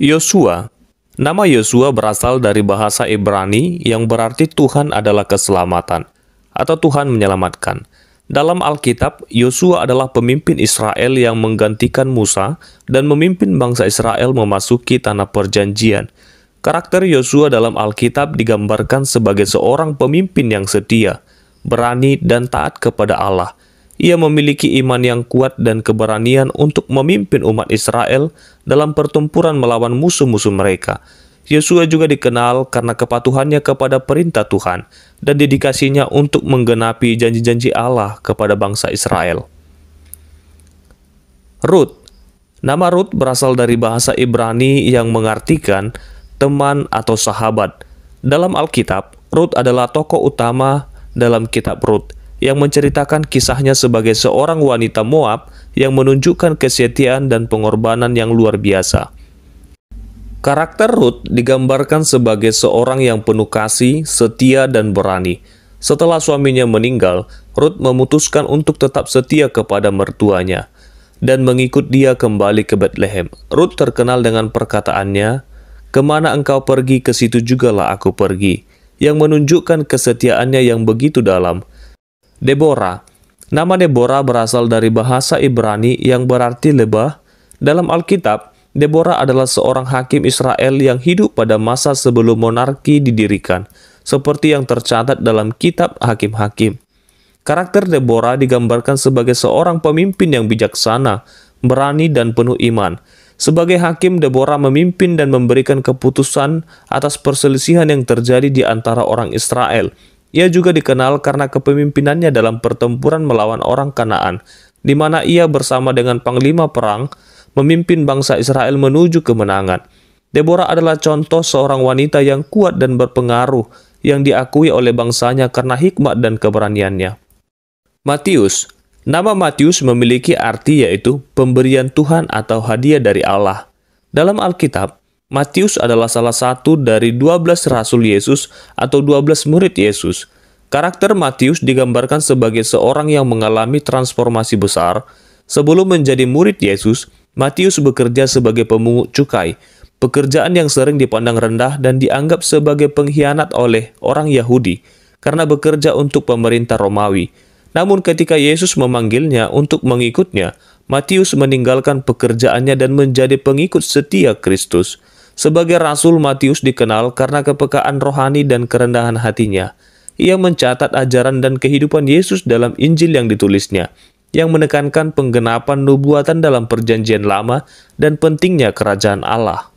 Yosua Nama Yosua berasal dari bahasa Ibrani yang berarti Tuhan adalah keselamatan atau Tuhan menyelamatkan. Dalam Alkitab, Yosua adalah pemimpin Israel yang menggantikan Musa dan memimpin bangsa Israel memasuki tanah perjanjian. Karakter Yosua dalam Alkitab digambarkan sebagai seorang pemimpin yang setia, berani, dan taat kepada Allah. Ia memiliki iman yang kuat dan keberanian untuk memimpin umat Israel dalam pertempuran melawan musuh-musuh mereka. Yosua juga dikenal karena kepatuhannya kepada perintah Tuhan dan dedikasinya untuk menggenapi janji-janji Allah kepada bangsa Israel. Ruth Nama Ruth berasal dari bahasa Ibrani yang mengartikan teman atau sahabat. Dalam Alkitab, Ruth adalah tokoh utama dalam kitab Ruth yang menceritakan kisahnya sebagai seorang wanita Moab yang menunjukkan kesetiaan dan pengorbanan yang luar biasa. Karakter Ruth digambarkan sebagai seorang yang penuh kasih, setia, dan berani. Setelah suaminya meninggal, Ruth memutuskan untuk tetap setia kepada mertuanya dan mengikut dia kembali ke Bethlehem. Ruth terkenal dengan perkataannya, Kemana engkau pergi, ke situ jugalah aku pergi, yang menunjukkan kesetiaannya yang begitu dalam – Deborah. Nama Deborah berasal dari bahasa Ibrani yang berarti lebah. Dalam Alkitab, Deborah adalah seorang hakim Israel yang hidup pada masa sebelum monarki didirikan, seperti yang tercatat dalam kitab hakim-hakim. Karakter Deborah digambarkan sebagai seorang pemimpin yang bijaksana, berani dan penuh iman. Sebagai hakim, Deborah memimpin dan memberikan keputusan atas perselisihan yang terjadi di antara orang Israel, ia juga dikenal karena kepemimpinannya dalam pertempuran melawan orang Kanaan, di mana ia bersama dengan panglima perang memimpin bangsa Israel menuju kemenangan. Deborah adalah contoh seorang wanita yang kuat dan berpengaruh yang diakui oleh bangsanya karena hikmat dan keberaniannya. Matius Nama Matius memiliki arti yaitu pemberian Tuhan atau hadiah dari Allah. Dalam Alkitab, Matius adalah salah satu dari 12 rasul Yesus atau 12 murid Yesus. Karakter Matius digambarkan sebagai seorang yang mengalami transformasi besar. Sebelum menjadi murid Yesus, Matius bekerja sebagai pemungut cukai, pekerjaan yang sering dipandang rendah dan dianggap sebagai pengkhianat oleh orang Yahudi karena bekerja untuk pemerintah Romawi. Namun ketika Yesus memanggilnya untuk mengikutnya, Matius meninggalkan pekerjaannya dan menjadi pengikut setia Kristus. Sebagai rasul, Matius dikenal karena kepekaan rohani dan kerendahan hatinya. Ia mencatat ajaran dan kehidupan Yesus dalam Injil yang ditulisnya, yang menekankan penggenapan nubuatan dalam Perjanjian Lama dan pentingnya Kerajaan Allah.